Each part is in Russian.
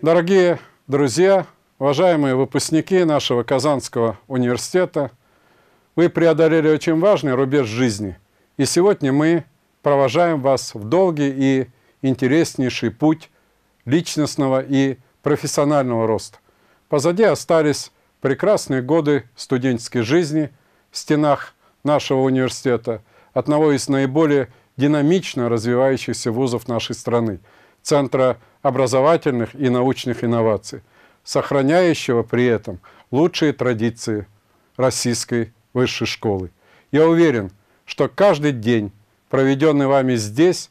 Дорогие друзья, уважаемые выпускники нашего Казанского университета, вы преодолели очень важный рубеж жизни, и сегодня мы провожаем вас в долгий и интереснейший путь личностного и профессионального роста. Позади остались прекрасные годы студенческой жизни в стенах нашего университета, одного из наиболее динамично развивающихся вузов нашей страны, Центра образовательных и научных инноваций, сохраняющего при этом лучшие традиции российской высшей школы. Я уверен, что каждый день, проведенный вами здесь,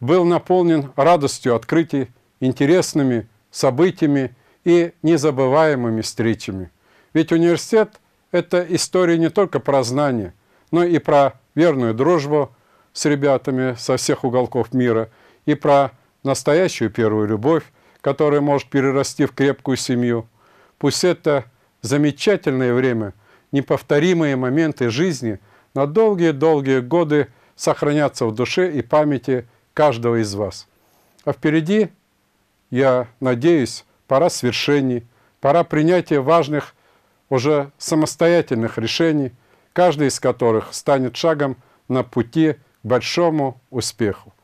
был наполнен радостью открытий, интересными событиями и незабываемыми встречами. Ведь университет – это история не только про знания, но и про верную дружбу с ребятами со всех уголков мира, и про настоящую первую любовь, которая может перерасти в крепкую семью. Пусть это замечательное время, неповторимые моменты жизни на долгие-долгие годы сохранятся в душе и памяти каждого из вас. А впереди, я надеюсь, пора свершений, пора принятия важных, уже самостоятельных решений, каждый из которых станет шагом на пути к большому успеху.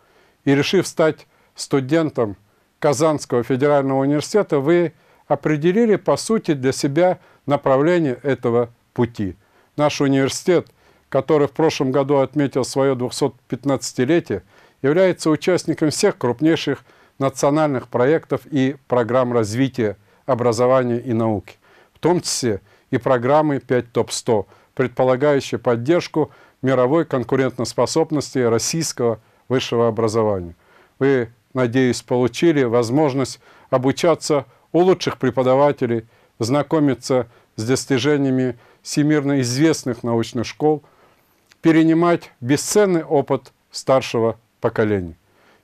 И решив стать студентом Казанского федерального университета, вы определили, по сути, для себя направление этого пути. Наш университет, который в прошлом году отметил свое 215-летие, является участником всех крупнейших национальных проектов и программ развития образования и науки, в том числе и программы 5 ТОП-100, предполагающие поддержку мировой конкурентоспособности российского высшего образования. Вы надеюсь, получили возможность обучаться у лучших преподавателей, знакомиться с достижениями всемирно известных научных школ, перенимать бесценный опыт старшего поколения.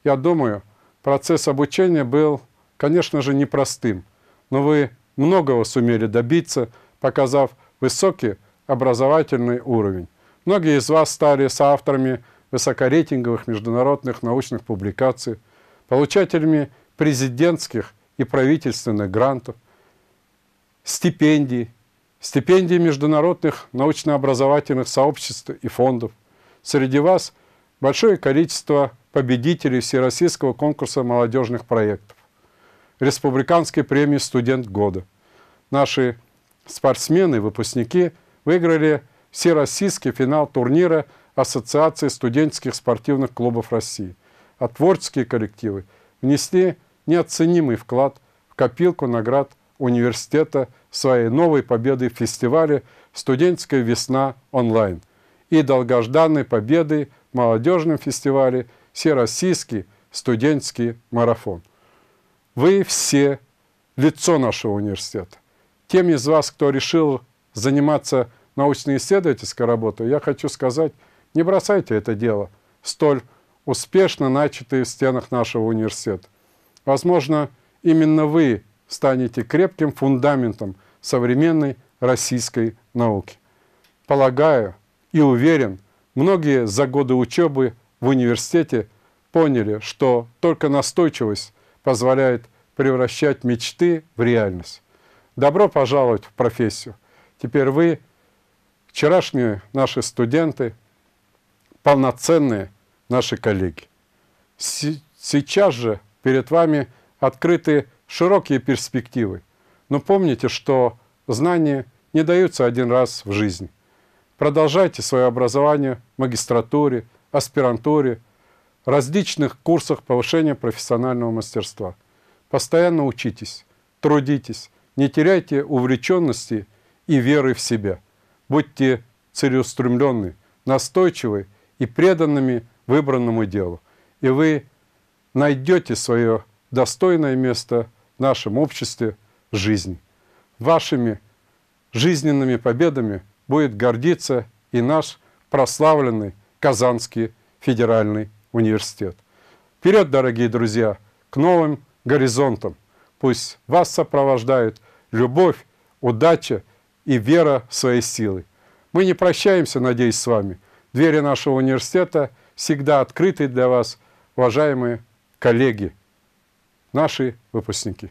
Я думаю, процесс обучения был, конечно же, непростым, но вы многого сумели добиться, показав высокий образовательный уровень. Многие из вас стали соавторами высокорейтинговых международных научных публикаций – получателями президентских и правительственных грантов, стипендий, стипендий международных научно-образовательных сообществ и фондов. Среди вас большое количество победителей Всероссийского конкурса молодежных проектов, Республиканской премии «Студент года». Наши спортсмены, выпускники выиграли всероссийский финал турнира Ассоциации студенческих спортивных клубов России – а творческие коллективы внесли неоценимый вклад в копилку наград университета своей новой победы в фестивале «Студентская весна онлайн» и долгожданной победы в молодежном фестивале «Всероссийский студенческий марафон». Вы все лицо нашего университета. Тем из вас, кто решил заниматься научно-исследовательской работой, я хочу сказать, не бросайте это дело, столь успешно начатые в стенах нашего университета. Возможно, именно вы станете крепким фундаментом современной российской науки. Полагаю и уверен, многие за годы учебы в университете поняли, что только настойчивость позволяет превращать мечты в реальность. Добро пожаловать в профессию. Теперь вы, вчерашние наши студенты, полноценные наши коллеги. Сейчас же перед вами открыты широкие перспективы. Но помните, что знания не даются один раз в жизни. Продолжайте свое образование в магистратуре, аспирантуре, различных курсах повышения профессионального мастерства. Постоянно учитесь, трудитесь, не теряйте увлеченности и веры в себя. Будьте целеустремленны, настойчивы и преданными выбранному делу. И вы найдете свое достойное место в нашем обществе жизни. Вашими жизненными победами будет гордиться и наш прославленный Казанский федеральный университет. Вперед, дорогие друзья, к новым горизонтам. Пусть вас сопровождают любовь, удача и вера в свои силы. Мы не прощаемся, надеюсь, с вами. Двери нашего университета – всегда открыты для вас, уважаемые коллеги, наши выпускники.